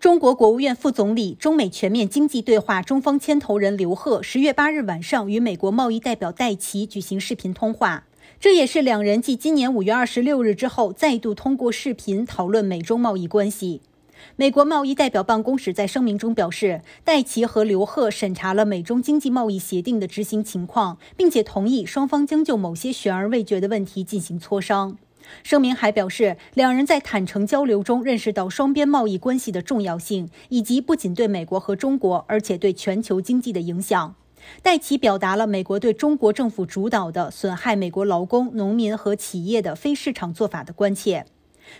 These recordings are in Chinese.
中国国务院副总理、中美全面经济对话中方牵头人刘鹤十月八日晚上与美国贸易代表戴奇举行视频通话，这也是两人继今年五月二十六日之后再度通过视频讨论美中贸易关系。美国贸易代表办公室在声明中表示，戴奇和刘鹤审查了美中经济贸易协定的执行情况，并且同意双方将就某些悬而未决的问题进行磋商。声明还表示，两人在坦诚交流中认识到双边贸易关系的重要性，以及不仅对美国和中国，而且对全球经济的影响。戴奇表达了美国对中国政府主导的损害美国劳工、农民和企业的非市场做法的关切。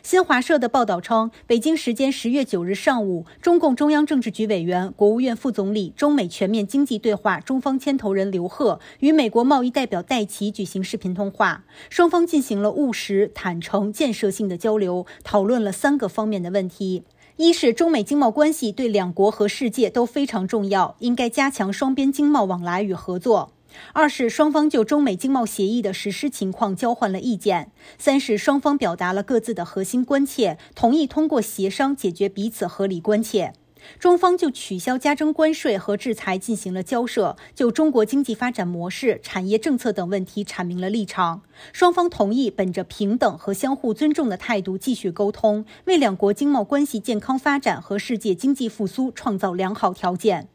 新华社的报道称，北京时间十月九日上午，中共中央政治局委员、国务院副总理、中美全面经济对话中方牵头人刘鹤与美国贸易代表戴奇举行视频通话，双方进行了务实、坦诚、建设性的交流，讨论了三个方面的问题：一是中美经贸关系对两国和世界都非常重要，应该加强双边经贸往来与合作。二是双方就中美经贸协议的实施情况交换了意见；三是双方表达了各自的核心关切，同意通过协商解决彼此合理关切。中方就取消加征关税和制裁进行了交涉，就中国经济发展模式、产业政策等问题阐明了立场。双方同意本着平等和相互尊重的态度继续沟通，为两国经贸关系健康发展和世界经济复苏创造良好条件。